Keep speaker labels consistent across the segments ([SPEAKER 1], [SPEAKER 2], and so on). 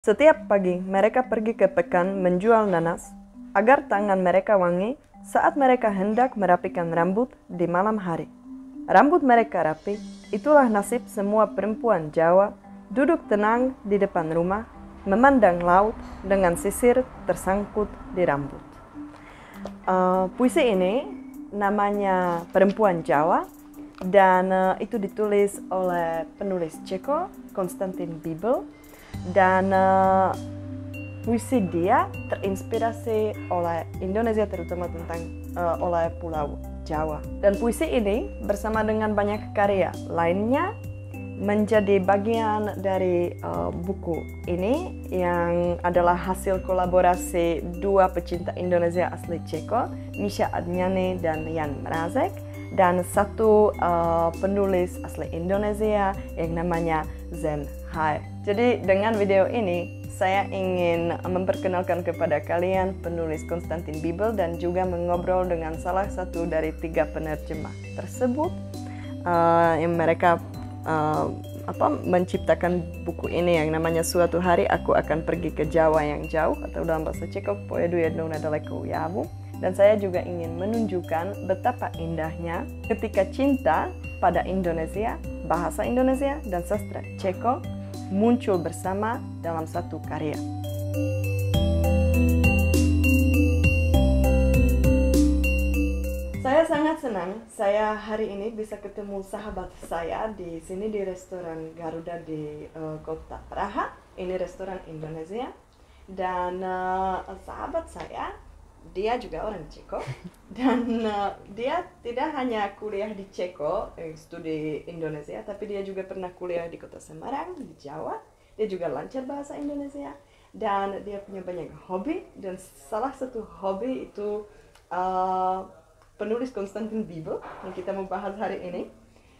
[SPEAKER 1] Setiap pagi mereka pergi ke pekan menjual nanas agar tangan mereka wangi saat mereka hendak merapikan rambut di malam hari. Rambut mereka rapi, itulah nasib semua perempuan Jawa duduk tenang di depan rumah, memandang laut dengan sisir tersangkut di rambut. Uh, puisi ini namanya Perempuan Jawa dan uh, itu ditulis oleh penulis Ceko Konstantin Bibel dan uh, eh, puisi dia terinspirasi oleh Indonesia terutama tentang uh, oleh Pulau Jawa. Dan puisi ini bersama dengan banyak karya lainnya menjadi bagian dari uh, buku ini yang adalah hasil kolaborasi dua pecinta Indonesia asli Ceko, Misha Adnyani dan Jan Mrazek, dan satu uh, penulis asli Indonesia yang namanya Zen Hai. Jadi dengan video ini saya ingin memperkenalkan kepada kalian penulis Konstantin Bibel dan juga mengobrol dengan salah satu dari tiga penerjemah tersebut uh, yang mereka uh, apa menciptakan buku ini yang namanya suatu hari aku akan pergi ke Jawa yang jauh atau dalam bahasa Ceko poedu jednou nedaleko javu dan saya juga ingin menunjukkan betapa indahnya ketika cinta pada Indonesia, bahasa Indonesia dan sastra Ceko muncul bersama dalam satu karya. Saya sangat senang saya hari ini bisa ketemu sahabat saya di sini di restoran Garuda di uh, kota Praha. Ini restoran Indonesia dan uh, sahabat saya dia juga orang Ceko dan uh, dia tidak hanya kuliah di Ceko eh, studi Indonesia tapi dia juga pernah kuliah di kota Semarang di Jawa dia juga lancar bahasa Indonesia dan dia punya banyak hobi dan salah satu hobi itu uh, penulis Konstantin Bibel yang kita mau bahas hari ini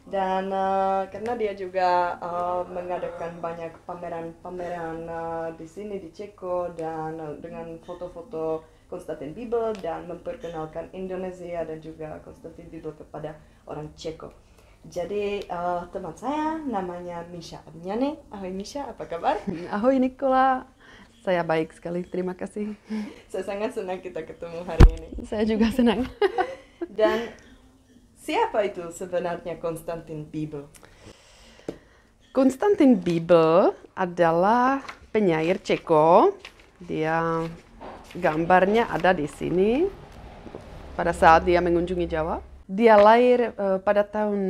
[SPEAKER 1] dan uh, karena dia juga uh, mengadakan banyak pameran-pameran uh, di sini di Ceko dan uh, dengan foto-foto Konstantin Bibel dan memperkenalkan Indonesia dan juga Konstantin Bibel kepada orang Ceko. Jadi uh, teman saya namanya Misha Abnyane. Ahoy Misha, apa kabar? Ahoy Nikola. Saya baik sekali,
[SPEAKER 2] terima kasih.
[SPEAKER 1] Saya sangat senang kita ketemu hari ini. Saya juga senang. Dan siapa itu sebenarnya Konstantin Bibel?
[SPEAKER 2] Konstantin Bibel adalah penyair Ceko. Dia gambarnya ada di sini pada saat dia mengunjungi Jawa. Dia lahir uh, pada tahun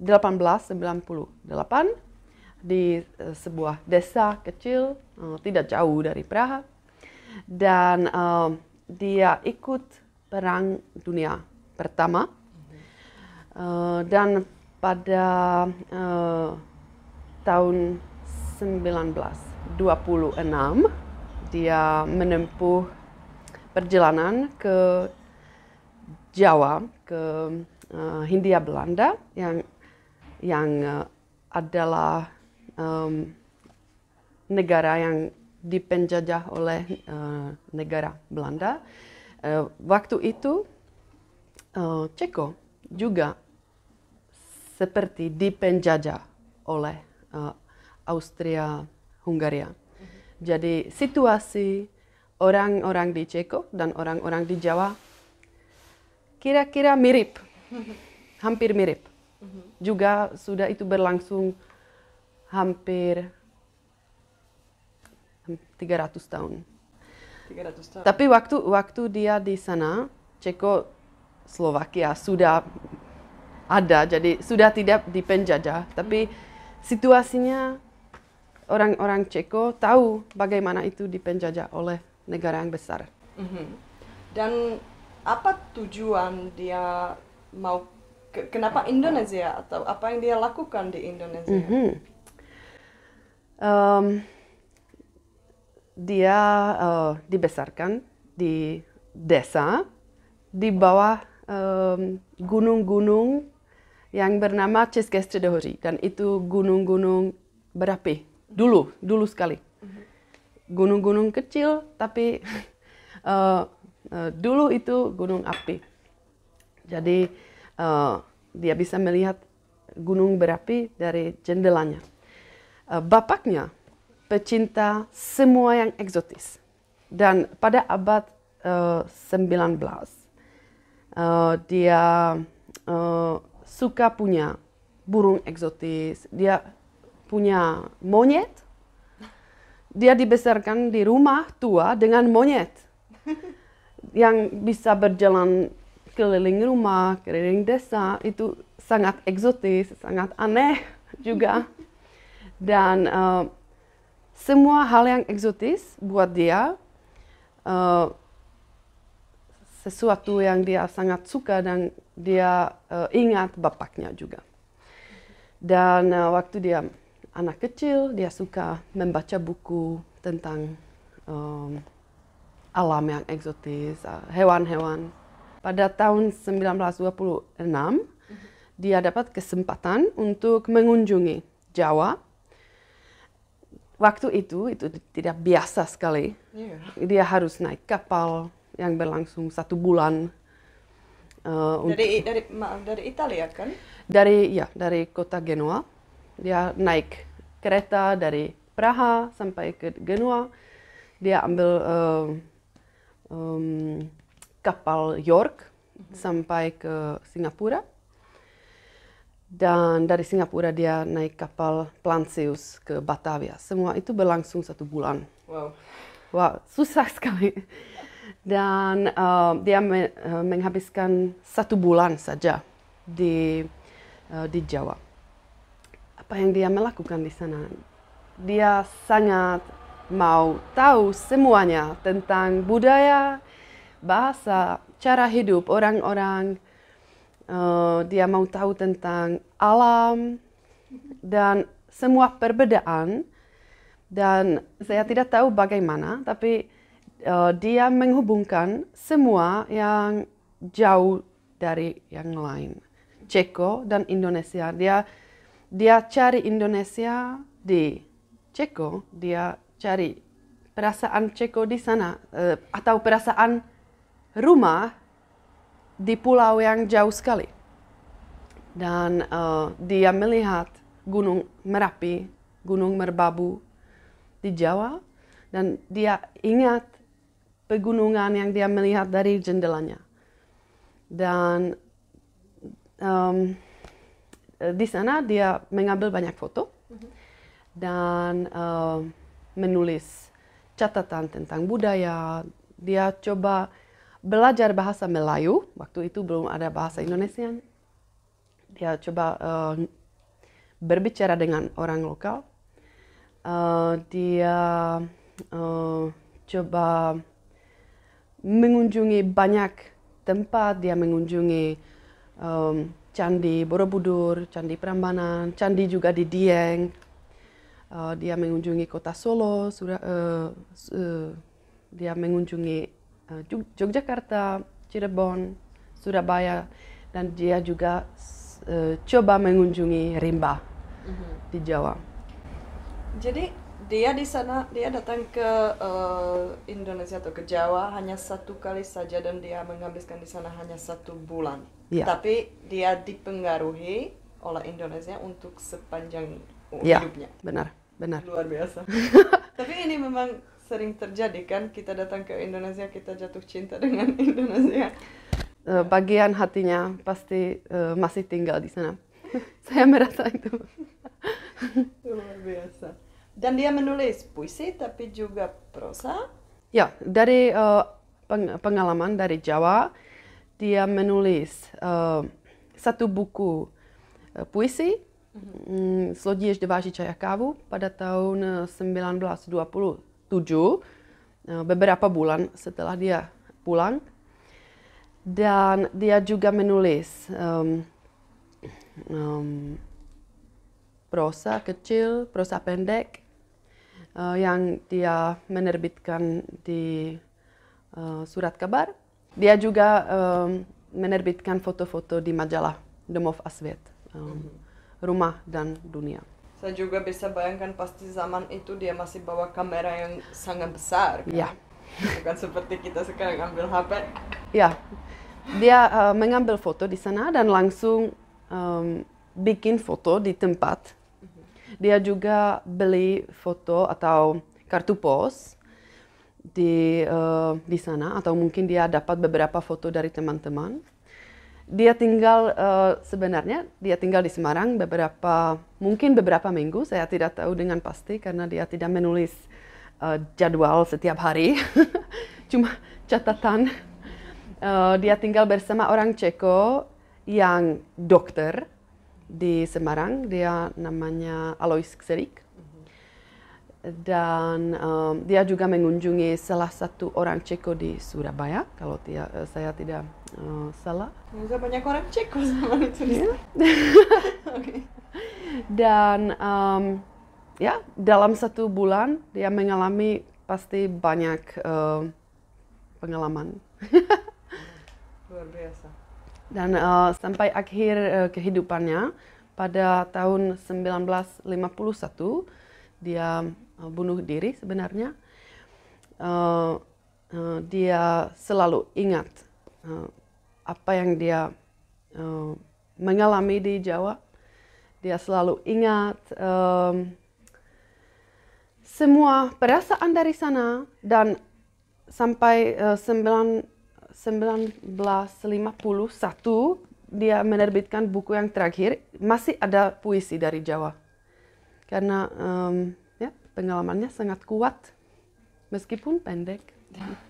[SPEAKER 2] 1898 eh, di uh, sebuah desa kecil uh, tidak jauh dari Praha dan uh, dia ikut perang dunia pertama uh, dan pada uh, tahun 1926 dia menempuh perjalanan ke Jawa, ke uh, Hindia Belanda yang yang uh, adalah um, negara yang dipenjajah oleh uh, negara Belanda. Uh, waktu itu uh, Ceko juga seperti dipenjajah oleh uh, Austria Hungaria. Jadi situasi orang-orang di Ceko dan orang-orang di Jawa kira-kira mirip, hampir mirip. Mhm. Juga sudah itu berlangsung hampir 300 tahun.
[SPEAKER 1] 300 tahun. Tapi
[SPEAKER 2] waktu waktu dia di sana Ceko Slovakia sudah ada, jadi sudah tidak dipenjajah, tapi situasinya orang-orang Ceko tahu bagaimana itu dipenjajah oleh negara yang besar.
[SPEAKER 1] Mm -hmm. Dan apa tujuan dia mau ke, kenapa Indonesia atau apa yang dia lakukan di Indonesia?
[SPEAKER 2] Mm -hmm. um, dia uh, dibesarkan di desa di bawah gunung-gunung yang bernama Ceske středohoří dan itu gunung-gunung berapi dulu dulu sekali mhm. gunung-gunung kecil tapi uh, uh, dulu itu gunung api jadi uh, dia bisa melihat gunung berapi dari jendelanya uh, bapaknya pecinta semua yang eksotis dan pada abad uh, 19 uh, dia uh, suka punya burung eksotis dia punya monyet, dia dibesarkan di rumah tua dengan monyet yang bisa berjalan keliling rumah, keliling desa itu sangat eksotis, sangat aneh juga. Dan uh, semua hal yang eksotis buat dia uh, sesuatu yang dia sangat suka dan dia uh, ingat bapaknya juga. Dan uh, waktu dia anak kecil dia suka membaca buku tentang um, alam yang eksotis, uh, hewan-hewan. Pada tahun 1926 dia dapat kesempatan untuk mengunjungi Jawa. Waktu itu itu tidak biasa sekali. Iya. Dia harus naik kapal yang berlangsung satu bulan. Uh, dari
[SPEAKER 1] dari maaf dari Italia kan?
[SPEAKER 2] Dari ya dari kota Genoa dia naik kereta dari Praha sampai ke Genua dia ambil uh, um, kapal York mm-hmm. sampai ke Singapura dan dari Singapura dia naik kapal Plancius ke Batavia. Semua itu berlangsung satu bulan. Wow. Wow, susah sekali. Dan uh, dia me, eh, menghabiskan satu bulan saja di uh, di Jawa apa yang dia melakukan di sana. Dia sangat mau tahu semuanya tentang budaya, bahasa, cara hidup orang-orang. Eh, dia mau tahu tentang alam dan semua perbedaan. Dan saya tidak tahu bagaimana, tapi eh, dia menghubungkan semua yang jauh dari yang lain. Ceko dan Indonesia. Dia dia cari Indonesia di Ceko, dia cari perasaan Ceko di sana uh, atau perasaan rumah di pulau yang jauh sekali. Dan uh, dia melihat Gunung Merapi, Gunung Merbabu di Jawa dan dia ingat pegunungan yang dia melihat dari jendelanya. Dan um, Eh, di sana dia mengambil banyak foto dan uh, menulis catatan tentang budaya. Dia coba belajar bahasa Melayu. Waktu itu belum ada bahasa Indonesia. Dia coba uh, berbicara dengan orang lokal. Uh, dia uh, coba mengunjungi banyak tempat. Dia mengunjungi um, Candi Borobudur, Candi Prambanan, Candi juga di Dieng. Uh, dia mengunjungi kota Solo, Surah, eh, uh, eh, uh, dia mengunjungi uh, Yogyakarta, Cirebon, Surabaya, dan dia juga uh, coba mengunjungi Rimba
[SPEAKER 1] mm-hmm. di Jawa. Jadi dia di sana dia datang ke uh, Indonesia atau ke Jawa hanya satu kali saja dan dia menghabiskan di sana hanya satu bulan. Yeah. tapi dia dipengaruhi oleh Indonesia untuk sepanjang yeah. hidupnya.
[SPEAKER 2] Benar, benar.
[SPEAKER 1] Luar biasa. tapi ini memang sering terjadi kan kita datang ke Indonesia kita jatuh cinta dengan Indonesia.
[SPEAKER 2] Eh, iya. Bagian hatinya pasti uh, masih tinggal di sana. Saya merasa itu.
[SPEAKER 1] Luar biasa. Dan dia menulis puisi tapi juga prosa.
[SPEAKER 2] Ya, dari uh, pengalaman dari Jawa dia menulis uh, satu buku eh, puisi, mm-hmm. Zloděj deváží čaj a kávu pada tahun 1927, eh, uh, beberapa bulan setelah dia pulang. Dan dia juga menulis um, um, prosa kecil, prosa pendek uh, yang dia menerbitkan di uh, surat kabar. Dia juga um, menerbitkan foto-foto di majalah Domov a Svět, um, Rumah dan Dunia.
[SPEAKER 1] Saya juga bisa bayangkan pasti zaman itu dia masih bawa kamera yang sangat besar. Kan? Ya. Bukan seperti kita sekarang ambil HP.
[SPEAKER 2] Ya, dia uh, mengambil foto di sana dan langsung um, bikin foto di tempat. Mm-hmm. Dia juga beli foto atau kartu pos di, uh, di sana atau mungkin dia dapat beberapa foto dari teman-teman. Dia tinggal uh, sebenarnya dia tinggal di Semarang beberapa mungkin beberapa minggu saya tidak tahu dengan pasti karena dia tidak menulis uh, jadwal setiap hari cuma catatan uh, dia tinggal bersama orang Ceko yang dokter di Semarang dia namanya Alois Kserik dan um, dia juga mengunjungi salah satu orang Ceko di Surabaya kalau dia, eh, saya tidak uh, salah.
[SPEAKER 1] Bisa banyak orang Ceko sama itu. Yeah.
[SPEAKER 2] okay. Dan um, ya dalam satu bulan dia mengalami pasti banyak uh, pengalaman. Luar biasa. Dan uh, sampai akhir uh, kehidupannya pada tahun 1951 dia Eh, bunuh diri sebenarnya. Uh, uh, dia selalu ingat uh, apa yang dia uh, mengalami di Jawa. Dia selalu ingat uh, semua perasaan dari sana dan sampai uh, 1951 dia menerbitkan buku yang terakhir masih ada puisi dari Jawa karena um, pengalamannya sangat kuat meskipun pendek.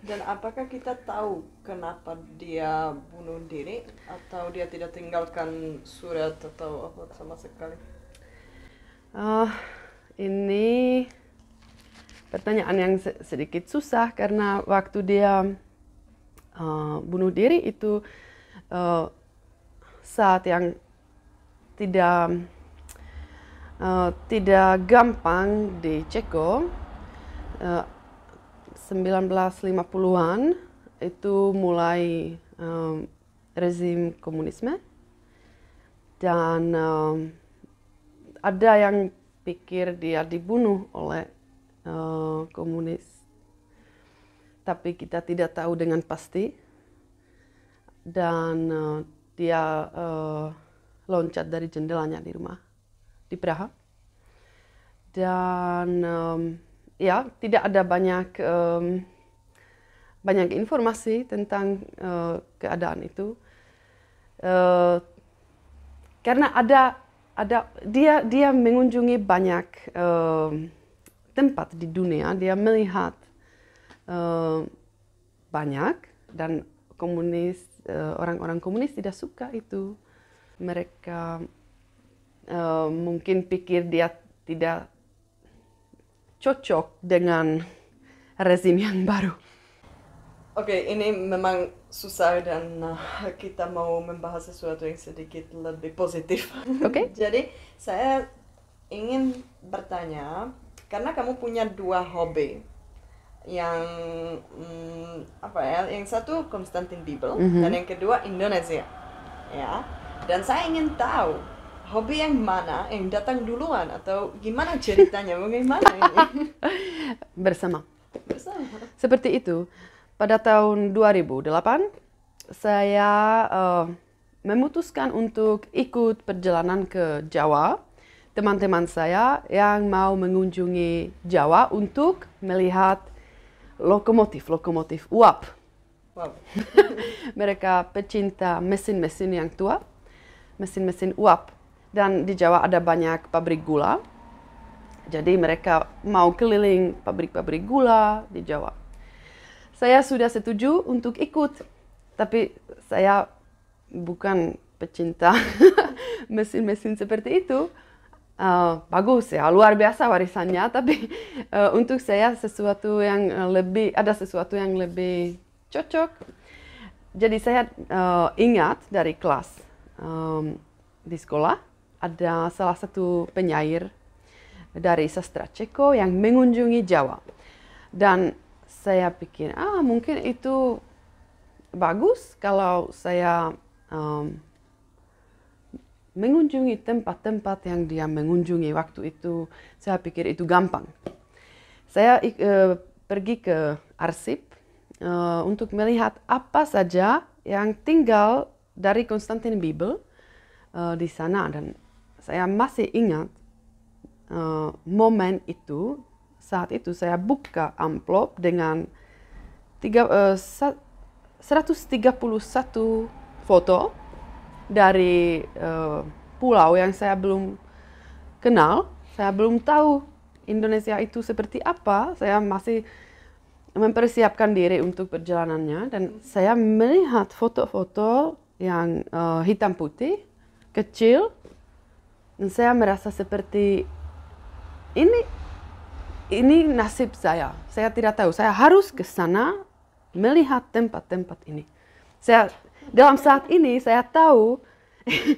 [SPEAKER 1] Dan apakah kita tahu kenapa dia bunuh diri atau dia tidak tinggalkan surat atau apa sama sekali?
[SPEAKER 2] Uh, ini pertanyaan yang sedikit susah karena waktu dia uh, bunuh diri itu uh, saat yang tidak Eh, tidak gampang di Ceko. Uh, 1950-an itu mulai um, rezim komunisme dan um, ada yang pikir dia dibunuh oleh uh, komunis tapi kita tidak tahu dengan pasti dan uh, dia uh, loncat dari jendelanya di rumah di Praha. Dan um, ya tidak ada banyak um, banyak informasi tentang uh, keadaan itu. Uh, karena ada ada dia dia mengunjungi banyak uh, tempat di dunia, dia melihat uh, banyak dan komunis uh, orang-orang komunis tidak suka itu. Mereka Eh, mungkin pikir dia tidak cocok dengan rezim yang baru.
[SPEAKER 1] Oke, okay, ini memang susah dan uh, kita mau membahas sesuatu yang sedikit lebih positif. Oke. Okay. Jadi saya ingin bertanya karena kamu punya dua hobi yang mm, apa ya? Yang satu Konstantin Bible mm -hmm. dan yang kedua Indonesia, ya. Dan saya ingin tahu hobi yang mana yang datang duluan atau gimana ceritanya bagaimana ini
[SPEAKER 2] bersama bersama seperti itu pada tahun 2008 saya uh, memutuskan untuk ikut perjalanan ke Jawa teman-teman saya yang mau mengunjungi Jawa untuk melihat lokomotif lokomotif uap wow. mereka pecinta mesin-mesin yang tua mesin-mesin uap dan di Jawa ada banyak pabrik gula. Jadi mereka mau keliling pabrik-pabrik gula di Jawa. Saya sudah setuju untuk ikut, tapi saya bukan pecinta mesin-mesin seperti itu. Uh, bagus ya, luar biasa warisannya, tapi uh, untuk saya sesuatu yang eh, lebih, ada sesuatu yang lebih cocok. Jadi saya uh, ingat dari kelas um, di sekolah, ada salah satu penyair dari sastra Ceko yang mengunjungi Jawa. Dan saya pikir, ah mungkin itu bagus kalau saya um, mengunjungi tempat-tempat yang dia mengunjungi waktu itu. Saya pikir itu gampang. Saya uh, pergi ke arsip uh, untuk melihat apa saja yang tinggal dari Konstantin Bibel uh, di sana dan saya masih ingat uh, momen itu saat itu saya buka amplop dengan tiga, eh, uh, 131 foto dari uh, pulau yang saya belum kenal saya belum tahu Indonesia itu seperti apa saya masih mempersiapkan diri untuk perjalanannya dan saya melihat foto-foto yang uh, hitam putih kecil saya merasa seperti ini ini nasib saya. Saya tidak tahu. Saya harus ke sana melihat tempat-tempat ini. Saya dalam saat ini saya tahu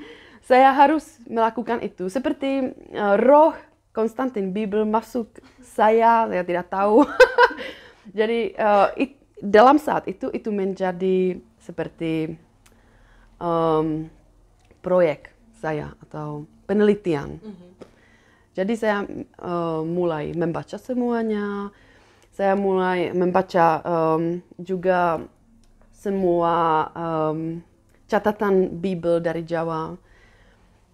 [SPEAKER 2] saya harus melakukan itu. Seperti uh, roh Konstantin Bibel masuk saya, saya tidak tahu. Jadi uh, it, dalam saat itu itu menjadi seperti um, proyek saya atau penelitian. Mm-hmm. Jadi saya uh, mulai membaca semuanya, saya mulai membaca um, juga semua um, catatan Bible dari Jawa.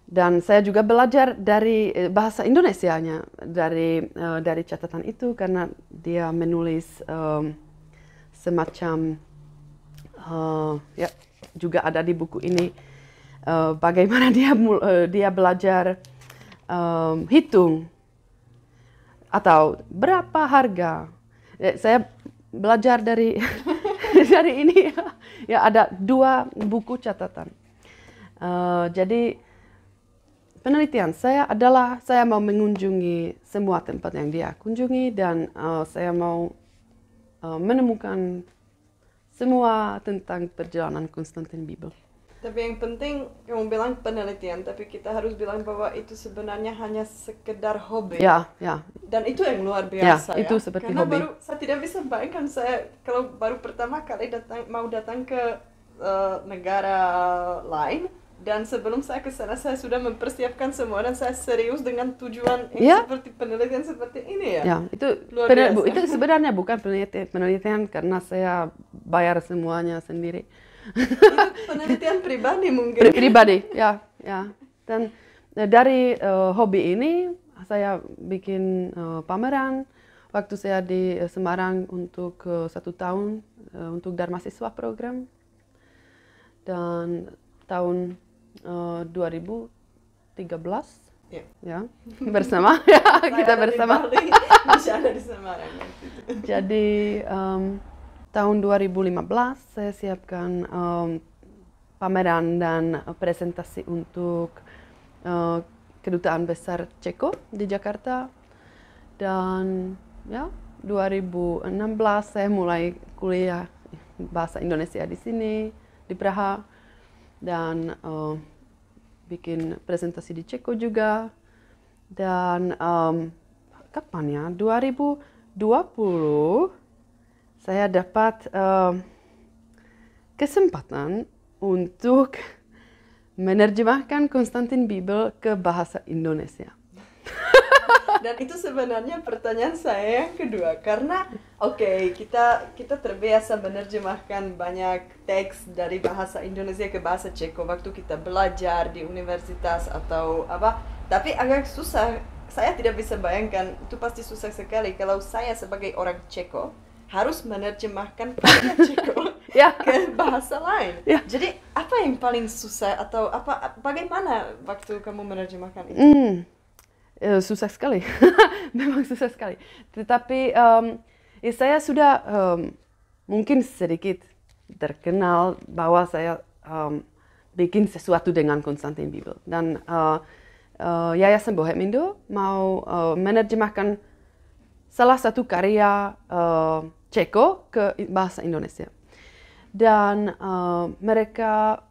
[SPEAKER 2] Dan saya juga belajar dari eh, bahasa Indonesianya dari uh, dari catatan itu karena dia menulis um, semacam uh, ya juga ada di buku ini Eh, bagaimana dia uh, dia belajar um, hitung atau berapa harga. Eh, saya belajar dari dari ini ya. ya, ada dua buku catatan. Uh, jadi penelitian saya adalah saya mau mengunjungi semua tempat yang dia kunjungi dan uh, saya mau uh, menemukan semua tentang perjalanan Konstantin Bibel.
[SPEAKER 1] Tapi yang penting kamu bilang penelitian, tapi kita harus bilang bahwa itu sebenarnya hanya sekedar hobi. Ya, ya. Dan itu yang luar ya, biasa ya. Itu ya. seperti Karena hobi. baru saya tidak bisa bayangkan saya kalau baru pertama kali datang mau datang ke uh, negara lain dan sebelum saya ke sana saya sudah mempersiapkan semua dan saya serius dengan tujuan ini ya. seperti penelitian seperti ini ya. Ya, itu Luar biasa. itu
[SPEAKER 2] sebenarnya bukan penelitian, penelitian karena saya bayar semuanya sendiri
[SPEAKER 1] penelitian pribadi mungkin. Pri pribadi,
[SPEAKER 2] ya, ya. Dan eh, dari uh, hobi ini saya bikin uh, eh, pameran waktu saya di Semarang untuk uh, satu tahun uh, untuk Dharma Siswa program dan tahun uh, 2013 ya, ya bersama ya kita bersama di Bali, di
[SPEAKER 1] Semarang jadi
[SPEAKER 2] um, Tahun 2015 saya siapkan um, pameran dan presentasi untuk uh, kedutaan besar Ceko di Jakarta dan ya 2016 saya mulai kuliah bahasa Indonesia di sini di Praha dan uh, bikin presentasi di Ceko juga dan um, kapan ya 2020 saya dapat uh, kesempatan untuk menerjemahkan Konstantin Bibel ke bahasa Indonesia.
[SPEAKER 1] Dan itu sebenarnya pertanyaan saya yang kedua karena oke okay, kita kita terbiasa menerjemahkan banyak teks dari bahasa Indonesia ke bahasa Ceko waktu kita belajar di universitas atau apa tapi agak susah saya tidak bisa bayangkan itu pasti susah sekali kalau saya sebagai orang Ceko harus menerjemahkan ya ke bahasa lain. Ya. Jadi apa yang paling susah atau apa bagaimana waktu kamu menerjemahkan itu? Mm.
[SPEAKER 2] Uh, susah sekali,
[SPEAKER 1] memang susah sekali. Tetapi um, saya
[SPEAKER 2] sudah um, mungkin sedikit terkenal bahwa saya um, bikin sesuatu dengan Konstantin Bibel dan uh, uh, Yayasan Bohemindo mau uh, menerjemahkan salah satu karya uh, Ceko ke bahasa Indonesia. Dan uh, mereka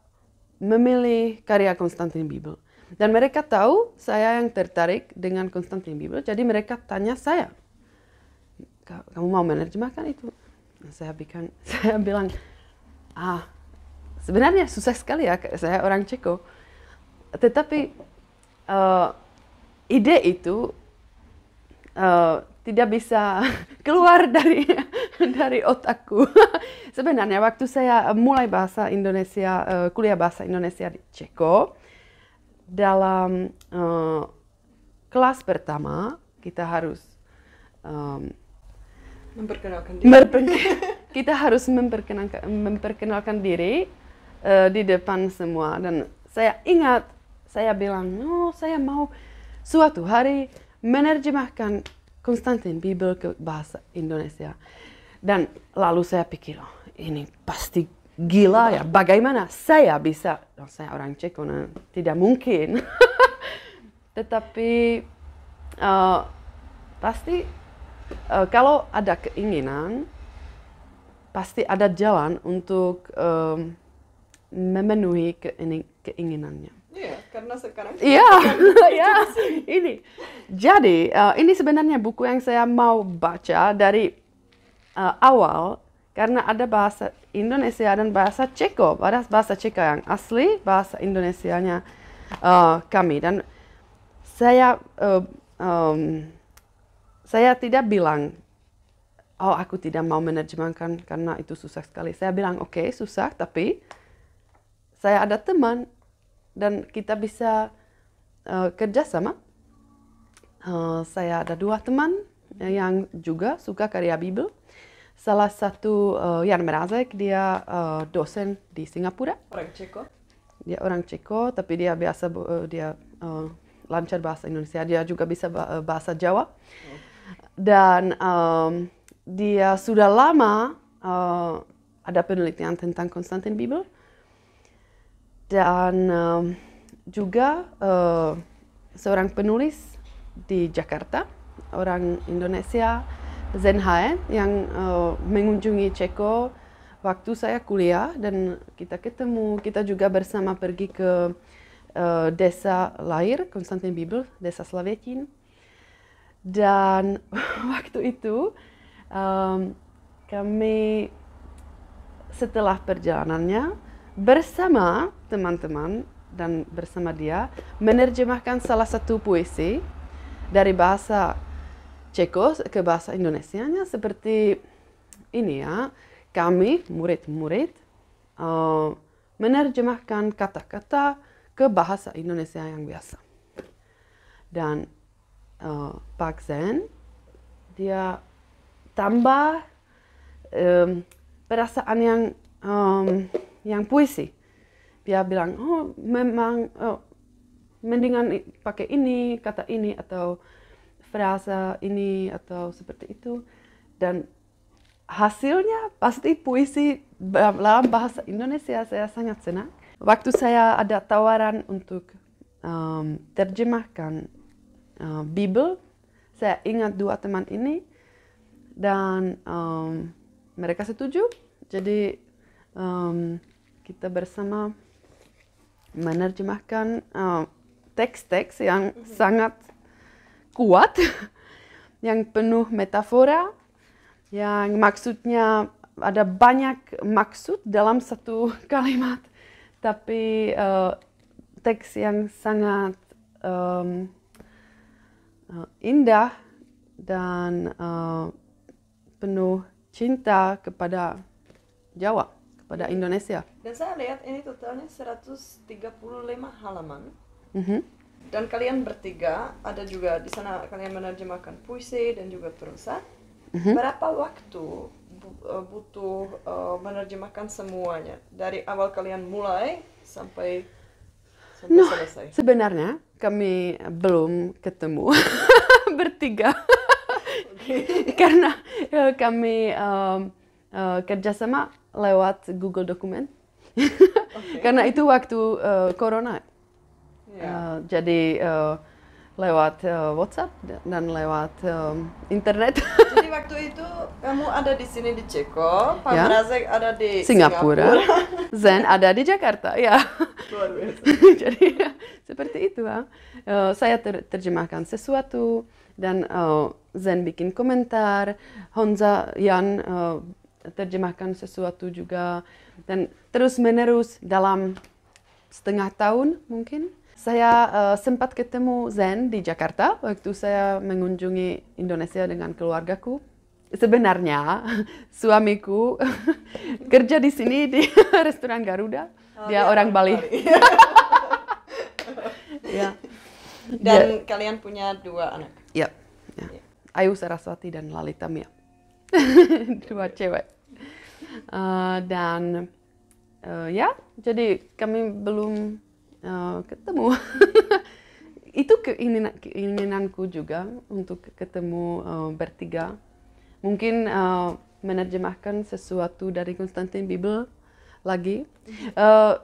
[SPEAKER 2] memilih karya Konstantin Bibel. Dan mereka tahu saya yang tertarik dengan Konstantin Bibel, jadi mereka tanya saya, kamu mau menerjemahkan itu? Saya, bilang, saya bilang, ah, sebenarnya susah sekali ya, saya orang Ceko. Tetapi uh, ide itu uh, tidak bisa keluar dari dari otakku. Sebenarnya waktu saya mulai bahasa Indonesia, eh, kuliah bahasa Indonesia di Ceko, dalam uh, kelas pertama kita harus um,
[SPEAKER 1] memperkenalkan diri.
[SPEAKER 2] kita harus memperkenalkan, memperkenalkan diri uh, di depan semua dan saya ingat saya bilang, oh, saya mau suatu hari menerjemahkan Konstantin ke bahasa Indonesia. Dan lalu saya pikir, oh, ini pasti gila ya, bagaimana saya bisa, oh, saya orang Ceko, nah, tidak mungkin. Tetapi uh, pasti uh, kalau ada keinginan, pasti ada jalan untuk um, memenuhi keinginannya.
[SPEAKER 1] Iya, karena sekarang. Iya, iya. Ini.
[SPEAKER 2] Jadi, uh, ini sebenarnya buku yang saya mau baca dari uh, awal karena ada bahasa Indonesia dan bahasa Ceko. Ada bahasa Ceko yang asli, bahasa Indonesianya uh, kami dan saya uh, um, saya tidak bilang oh aku tidak mau menerjemahkan karena itu susah sekali. Saya bilang oke okay, susah tapi saya ada teman dan kita bisa uh, eh, kerjasama. Uh, eh, saya ada dua teman yang juga suka karya Bibel. Salah satu uh, Jan Merazek dia uh, dosen di Singapura. Orang Ceko. Dia orang Ceko, tapi dia biasa uh, dia uh, lancar bahasa Indonesia. Dia juga bisa bahasa Jawa. Oh. Dan um, dia sudah lama uh, ada penelitian tentang Konstantin Bibel dan uh, juga uh, seorang penulis di Jakarta, orang Indonesia Zen yang uh, mengunjungi Ceko waktu saya kuliah dan kita ketemu, kita juga bersama pergi ke uh, desa lahir Konstantin Bibel, desa Slavetin. Dan waktu itu um, kami setelah perjalanannya bersama teman-teman dan bersama dia menerjemahkan salah satu puisi dari bahasa Ceko ke bahasa Indonesianya seperti ini ya. Kami murid-murid uh, menerjemahkan kata-kata ke bahasa Indonesia yang biasa. Dan uh, Pak Zen dia tambah um, perasaan yang um, yang puisi dia bilang oh memang oh, mendingan pakai ini kata ini atau frasa ini atau seperti itu dan hasilnya pasti puisi dalam bahasa Indonesia saya sangat senang waktu saya ada tawaran untuk um, terjemahkan uh, Bible saya ingat dua teman ini dan um, mereka setuju jadi um, kita bersama menerjemahkan eh, teks-teks uh, yang mm -hmm. sangat kuat, yang penuh metafora, yang maksudnya ada banyak maksud dalam satu kalimat, tapi uh, teks yang sangat um, indah dan uh, penuh cinta kepada Jawa, kepada Indonesia
[SPEAKER 1] dan saya lihat ini totalnya 135 halaman mm -hmm. dan kalian bertiga ada juga di sana kalian menerjemahkan puisi dan juga prosa. mm -hmm. berapa waktu e, butuh uh, menerjemahkan semuanya dari awal kalian mulai sampai sampai no, selesai
[SPEAKER 2] sebenarnya kami belum ketemu bertiga karena e, kami um, uh, kerjasama lewat Google Dokumen karena itu waktu uh, corona yeah. Iya. uh, jadi uh, lewat uh, WhatsApp dan lewat um, internet.
[SPEAKER 1] Jadi waktu itu kamu ada di sini di Ceko, Pak yeah. Brazek ada di Singapura, Singapura.
[SPEAKER 2] Zen ada di Jakarta, ya. Yeah.
[SPEAKER 1] Jadi ya, seperti itu. Ya.
[SPEAKER 2] Uh, saya ter terjemahkan sesuatu dan uh, Zen bikin komentar, Honza Jan uh, terjemahkan sesuatu juga dan Terus menerus dalam setengah tahun mungkin saya uh, sempat ketemu Zen di Jakarta waktu saya mengunjungi Indonesia dengan keluargaku. Sebenarnya suamiku kerja di sini di restoran Garuda. Oh, Dia ya, orang Bali. Bali.
[SPEAKER 1] ya. Dan ya. kalian punya dua anak.
[SPEAKER 2] Ya. ya. ya. Ayu Saraswati dan Lalita Mia. dua cewek. Uh, dan uh, ya jadi kami belum uh, ketemu itu keinginan, keinginanku juga untuk ketemu uh, bertiga mungkin uh, menerjemahkan sesuatu dari Konstantin Bibel lagi uh,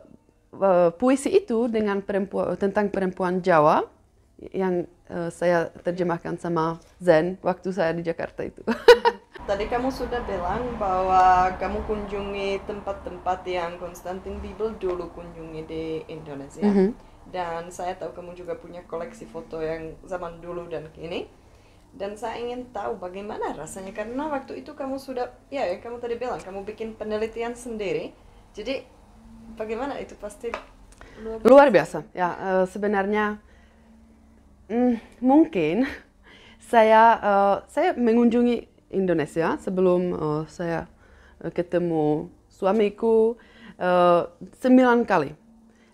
[SPEAKER 2] uh, puisi itu dengan perempuan tentang perempuan Jawa yang uh, saya terjemahkan sama Zen waktu saya di Jakarta itu
[SPEAKER 1] tadi kamu sudah bilang bahwa kamu kunjungi tempat-tempat yang Konstantin Bibel dulu kunjungi di Indonesia. Mm -hmm. Dan saya tahu kamu juga punya koleksi foto yang zaman dulu dan kini. Dan saya ingin tahu bagaimana rasanya karena waktu itu kamu sudah ya, ya kamu tadi bilang kamu bikin penelitian sendiri. Jadi bagaimana itu pasti luar biasa.
[SPEAKER 2] Luar biasa. Ya, eh, sebenarnya mm, mungkin saya eh, saya mengunjungi Indonesia sebelum uh, saya eh, ketemu suamiku uh, sembilan kali.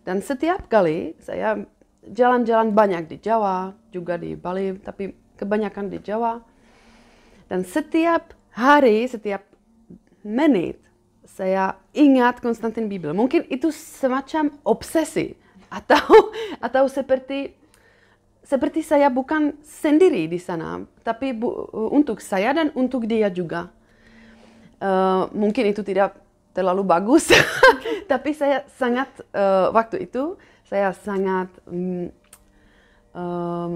[SPEAKER 2] Dan setiap kali saya jalan-jalan banyak di Jawa, juga di Bali, tapi kebanyakan di Jawa. Dan setiap hari, setiap menit, saya ingat Konstantin Bibel. Mungkin itu semacam obsesi atau atau seperti seperti saya bukan sendiri di sana, tapi bu, eh, untuk saya dan untuk dia juga. Uh, mungkin itu tidak terlalu bagus, tapi saya sangat uh, waktu itu saya sangat um, um,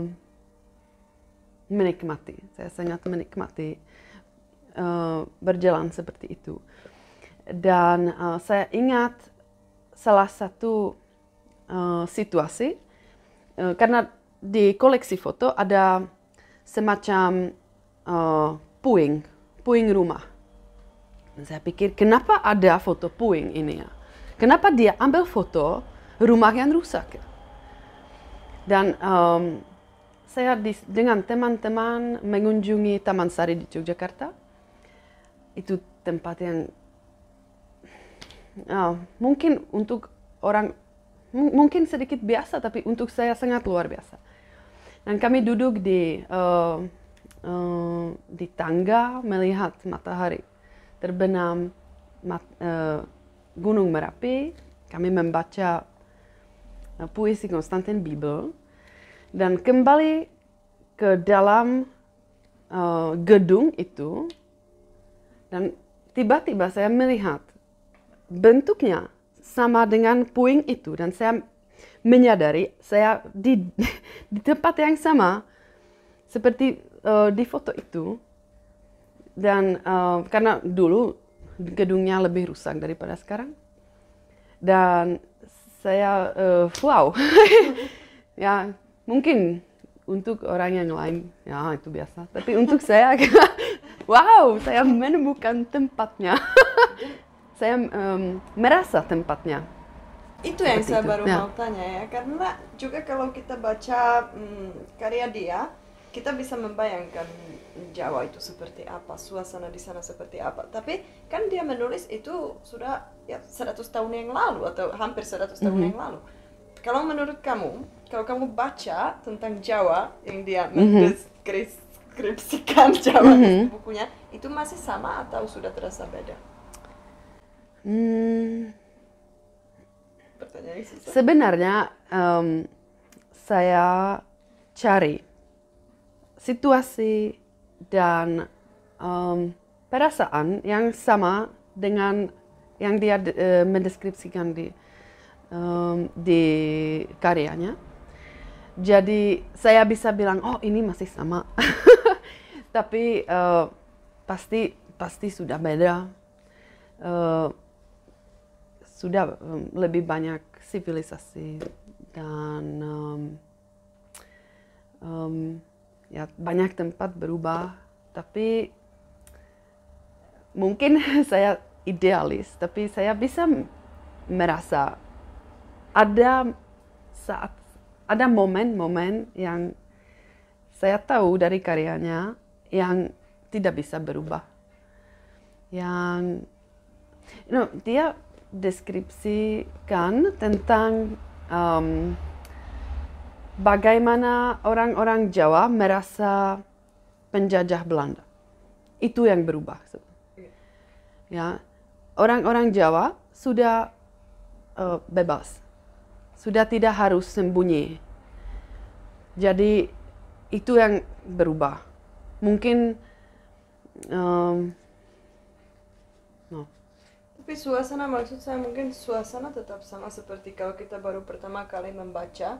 [SPEAKER 2] menikmati, saya sangat menikmati uh, berjalan seperti itu. Dan uh, saya ingat salah satu uh, situasi uh, karena di koleksi foto ada semacam uh, puing, puing rumah. Dan saya pikir kenapa ada foto puing ini ya? Kenapa dia ambil foto rumah yang rusak? Ya? Dan um, saya di, dengan teman-teman mengunjungi Taman Sari di Yogyakarta. Itu tempat yang uh, mungkin untuk orang mungkin sedikit biasa tapi untuk saya sangat luar biasa. Dan kami duduk di uh, uh, di tangga melihat matahari terbenam mat, uh, Gunung Merapi. Kami membaca uh, puisi Konstantin Bibel dan kembali ke dalam uh, gedung itu dan tiba-tiba saya melihat bentuknya sama dengan puing itu dan saya menyadari saya di di tempat yang sama seperti uh, di foto itu dan uh, karena dulu gedungnya lebih rusak daripada sekarang dan saya uh, wow ya mungkin untuk orang yang lain ya itu biasa tapi untuk saya wow saya menemukan tempatnya saya um, merasa tempatnya
[SPEAKER 1] itu yang saya itu. baru ya. mau tanya ya karena juga kalau kita baca hmm, karya dia kita bisa membayangkan Jawa itu seperti apa suasana di sana seperti apa tapi kan dia menulis itu sudah ya 100 tahun yang lalu atau hampir 100 tahun mm -hmm. yang lalu kalau menurut kamu kalau kamu baca tentang Jawa yang dia mm -hmm. Jawa mm -hmm. di mhm. bukunya itu masih sama atau sudah terasa beda?
[SPEAKER 2] Hmm
[SPEAKER 1] katanya susah. Sebenarnya
[SPEAKER 2] um, saya cari situasi dan um, perasaan yang sama dengan yang dia uh, mendeskripsikan di um, di karyanya. Jadi saya bisa bilang oh ini masih sama, tapi uh, pasti pasti sudah beda. Uh, sudah lebih banyak sivilisasi dan um, um, ya banyak tempat berubah tapi mungkin saya idealis tapi saya bisa merasa ada saat ada momen-momen yang saya tahu dari karyanya yang tidak bisa berubah yang you know, dia deskripsikan tentang um, bagaimana orang-orang Jawa merasa penjajah Belanda. Itu yang berubah. Ya, orang-orang Jawa sudah uh, bebas, sudah tidak harus sembunyi. Jadi itu yang berubah. Mungkin um,
[SPEAKER 1] tapi suasana maksud saya mungkin suasana tetap sama seperti kalau kita baru pertama kali membaca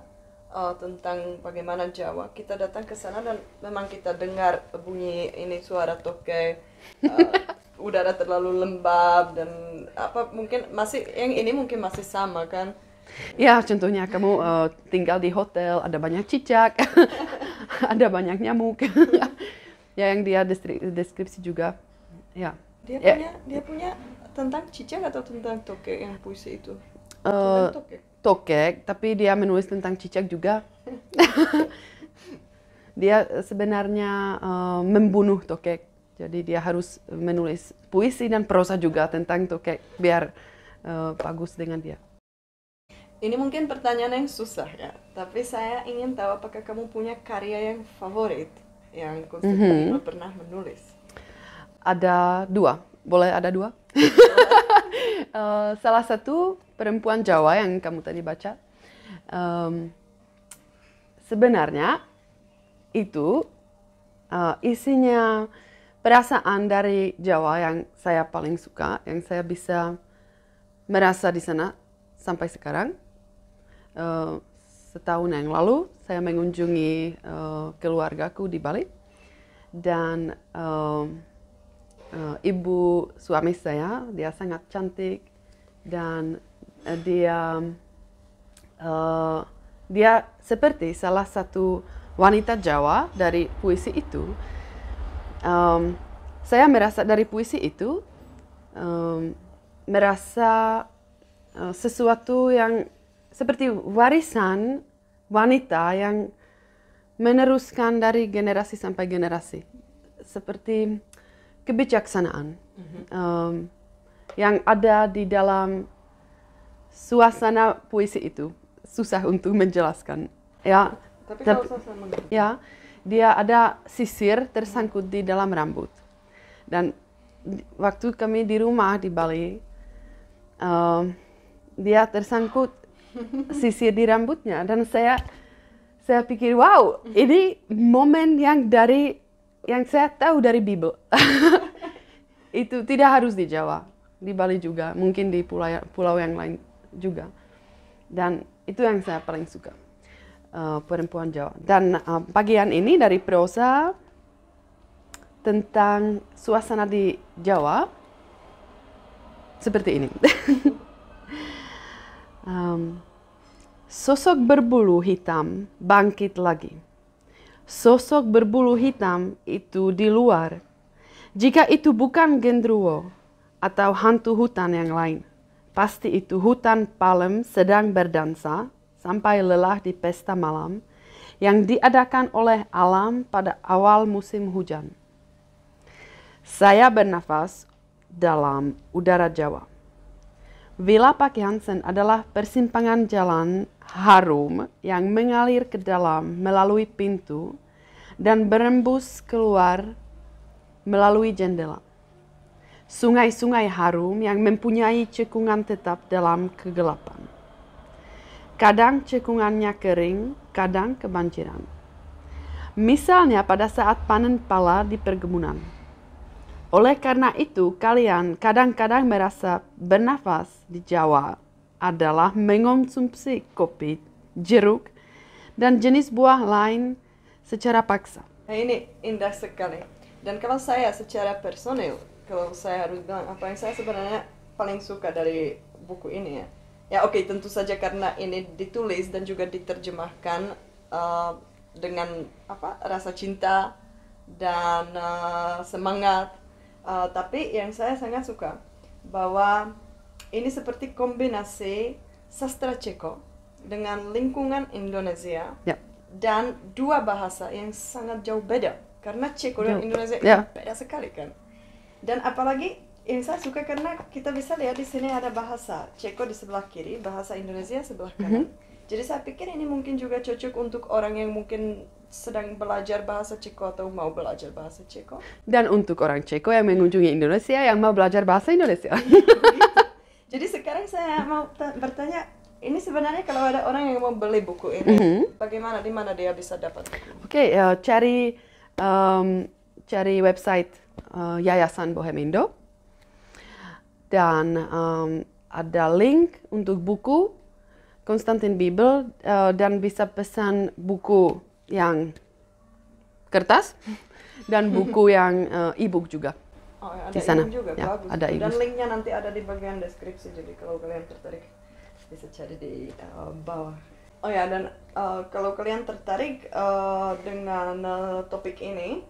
[SPEAKER 1] uh, tentang bagaimana Jawa. Kita datang ke sana dan memang kita dengar bunyi ini suara toke, uh, udara terlalu lembab dan apa mungkin masih yang ini mungkin masih sama kan?
[SPEAKER 2] Ya contohnya kamu uh, tinggal di hotel ada banyak cicak, ada banyak nyamuk. ya yang dia deskripsi juga. Ya. Dia ya. punya ya.
[SPEAKER 1] dia punya tentang cicak atau tentang tokek yang puisi itu? Uh, eh,
[SPEAKER 2] tokek. Kan tapi dia menulis tentang cicak juga. dia sebenarnya uh, membunuh tokek, jadi dia harus menulis puisi dan prosa juga tentang tokek biar uh, bagus dengan dia.
[SPEAKER 1] Ini mungkin pertanyaan yang susah ya, tapi saya ingin tahu apakah kamu punya karya yang favorit yang kamu mm -hmm. pernah menulis?
[SPEAKER 2] Ada dua boleh ada dua? Eh, salah satu perempuan Jawa yang kamu tadi baca. Um, sebenarnya itu uh, isinya perasaan dari Jawa yang saya paling suka, yang saya bisa merasa di sana sampai sekarang. Uh, setahun yang lalu saya mengunjungi uh, keluargaku di Bali dan uh, uh, ibu suami saya dia sangat cantik dan uh, dia uh, dia seperti salah satu wanita Jawa dari puisi itu. Um, saya merasa dari puisi itu um, merasa uh, sesuatu yang seperti warisan wanita yang meneruskan dari generasi sampai generasi. Seperti kebijaksanaan mm-hmm. um, yang ada di dalam suasana puisi itu susah untuk menjelaskan ya tapi kalau mengerti ya dia ada sisir tersangkut di dalam rambut dan waktu kami di rumah di Bali um, dia tersangkut sisir di rambutnya dan saya saya pikir wow ini momen yang dari yang saya tahu dari Bible itu tidak harus di Jawa, di Bali juga, mungkin di pulau ya, pulau yang lain juga. Dan itu yang saya paling suka uh, perempuan Jawa. Dan uh, bagian ini dari prosa tentang suasana di Jawa seperti ini. um, sosok berbulu hitam bangkit lagi sosok berbulu hitam itu di luar. Jika itu bukan gendruwo atau hantu hutan yang lain, pasti itu hutan palem sedang berdansa sampai lelah di pesta malam yang diadakan oleh alam pada awal musim hujan. Saya bernafas dalam udara Jawa. Vila Pak Hansen adalah persimpangan jalan harum yang mengalir ke dalam melalui pintu dan berembus keluar melalui jendela. Sungai-sungai harum yang mempunyai cekungan tetap dalam kegelapan. Kadang cekungannya kering, kadang kebanjiran. Misalnya pada saat panen pala di perkebunan. Oleh karena itu, kalian kadang-kadang merasa bernafas di Jawa adalah mengonsumsi kopi, jeruk, dan jenis buah lain secara paksa.
[SPEAKER 1] Nah, ini indah sekali. Dan kalau saya secara personal, kalau saya harus bilang apa yang saya sebenarnya paling suka dari buku ini ya. Ya oke, okay, tentu saja karena ini ditulis dan juga diterjemahkan uh, dengan apa rasa cinta dan uh, semangat Uh, tapi yang saya sangat suka bahwa ini seperti kombinasi sastra Ceko dengan lingkungan Indonesia yeah. dan dua bahasa yang sangat jauh beda karena Ceko dan Indonesia yeah. beda sekali kan. Dan apalagi yang saya suka karena kita bisa lihat di sini ada bahasa Ceko di sebelah kiri, bahasa Indonesia sebelah kanan. Mm -hmm. Jadi saya pikir ini mungkin juga cocok untuk orang yang mungkin sedang belajar bahasa Ceko atau mau belajar bahasa Ceko.
[SPEAKER 2] Dan untuk orang Ceko yang mengunjungi Indonesia yang mau belajar bahasa Indonesia.
[SPEAKER 1] Jadi sekarang saya mau bertanya, ini sebenarnya kalau ada orang yang mau beli buku ini, mm -hmm. bagaimana di mana dia bisa dapat? Oke,
[SPEAKER 2] okay, uh, eh, cari um, cari website uh, Yayasan Bohemindo dan um, ada link untuk buku Konstantin Bibel uh, dan bisa pesan buku yang kertas dan buku yang uh, e-book juga. Oh, ya, di sana. Juga, ya, bagus. Dan linknya
[SPEAKER 1] nanti ada di bagian deskripsi, jadi kalau kalian tertarik bisa cari di uh, bawah. Oh ya, dan uh, kalau kalian tertarik uh, dengan uh, topik ini,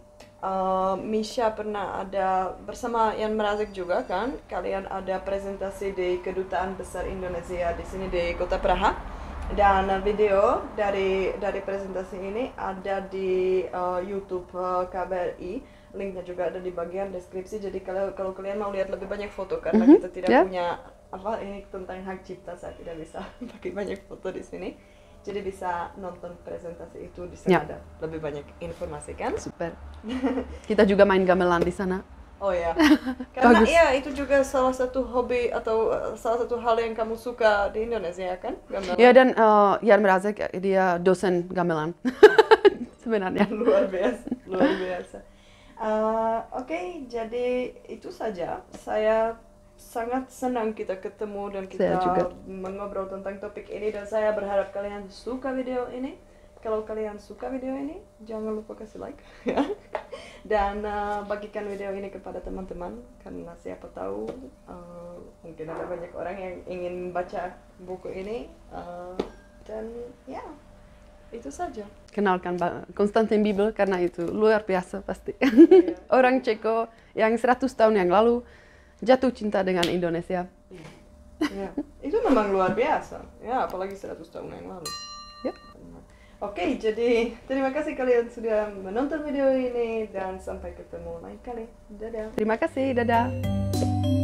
[SPEAKER 1] uh, Misha pernah ada bersama Ian merazik juga kan, kalian ada presentasi di kedutaan besar Indonesia di sini di kota Praha dan video dari dari presentasi ini ada di uh, YouTube uh, eh, KBRI linknya juga ada di bagian deskripsi jadi kalau kalau kalian mau lihat lebih banyak foto karena mm -hmm. kita tidak yeah. punya apa ini tentang hak cipta saya tidak bisa pakai banyak foto di sini jadi bisa nonton presentasi itu di sana yeah. ada lebih banyak informasi kan super
[SPEAKER 2] kita juga main gamelan di sana
[SPEAKER 1] Oh ya. Karena Bagus. ya itu juga salah satu hobi atau eh, salah satu hal yang kamu suka di Indonesia ya kan? Gamelan. Ya dan
[SPEAKER 2] uh, Jan Mrazek dia dosen gamelan. Sebenarnya. Luar biasa, luar
[SPEAKER 1] biasa. Uh, Oke, okay, jadi itu saja. Saya sangat senang kita ketemu dan kita juga. mengobrol tentang topik ini dan saya berharap kalian suka video ini kalau kalian suka video ini jangan lupa kasih like ya dan uh, bagikan video ini kepada teman-teman karena siapa tahu uh, mungkin ada banyak orang yang ingin baca buku ini uh, dan ya yeah, itu saja
[SPEAKER 2] kenalkan Konstantin Bibel karena itu luar biasa pasti yeah. orang Ceko yang 100 tahun yang lalu jatuh cinta dengan Indonesia yeah.
[SPEAKER 1] yeah. itu memang luar biasa ya apalagi 100 tahun yang lalu Oke, jadi terima kasih kalian sudah menonton video ini dan sampai ketemu lain kali. Dadah.
[SPEAKER 2] Terima kasih, dadah.